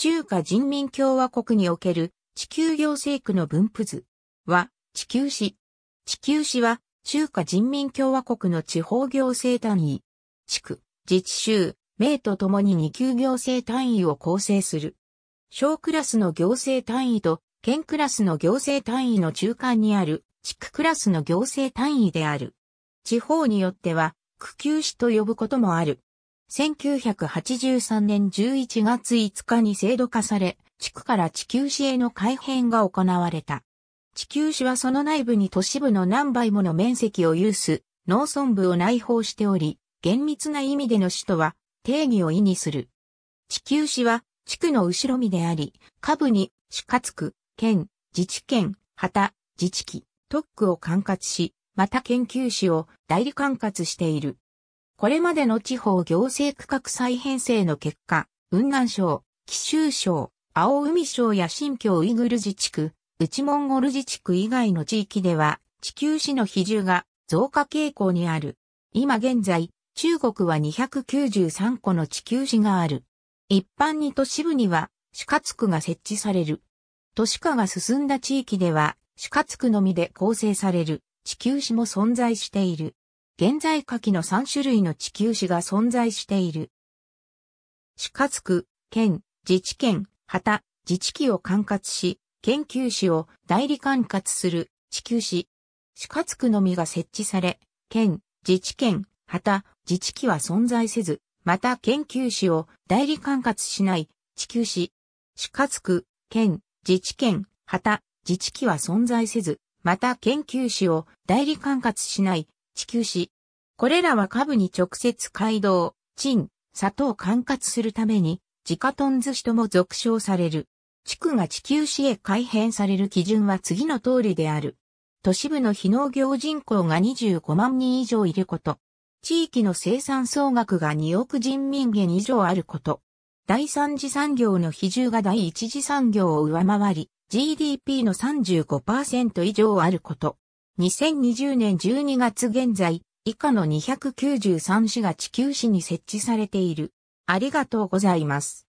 中華人民共和国における地球行政区の分布図は地球市。地球市は中華人民共和国の地方行政単位、地区、自治州、名とともに2級行政単位を構成する。小クラスの行政単位と県クラスの行政単位の中間にある地区クラスの行政単位である。地方によっては区級市と呼ぶこともある。1983年11月5日に制度化され、地区から地球市への改変が行われた。地球市はその内部に都市部の何倍もの面積を有す農村部を内包しており、厳密な意味での市とは定義を意味する。地球市は地区の後ろ身であり、下部に市活区、県、自治県、旗、自治機、特区を管轄し、また研究市を代理管轄している。これまでの地方行政区画再編成の結果、雲南省、貴州省、青海省や新疆ウイグル自治区、内モンゴル自治区以外の地域では、地球史の比重が増加傾向にある。今現在、中国は293個の地球史がある。一般に都市部には主活区が設置される。都市化が進んだ地域では主活区のみで構成される地球史も存在している。現在下記の3種類の地球史が存在している。四活区、県、自治県、旗、自治期を管轄し、研究史を代理管轄する地球史。四活区のみが設置され、県、自治県、旗、自治期は存在せず、また研究史を代理管轄しない地球史。四活区、県、自治県、旗、自治期は存在せず、また研究史を代理管轄しない地球史。これらは下部に直接街道、陳、砂糖を管轄するために、自家トン寿司とも俗称される。地区が地球史へ改変される基準は次の通りである。都市部の非農業人口が25万人以上いること。地域の生産総額が2億人民元以上あること。第三次産業の比重が第一次産業を上回り、GDP の35%以上あること。2020年12月現在、以下の293市が地球市に設置されている。ありがとうございます。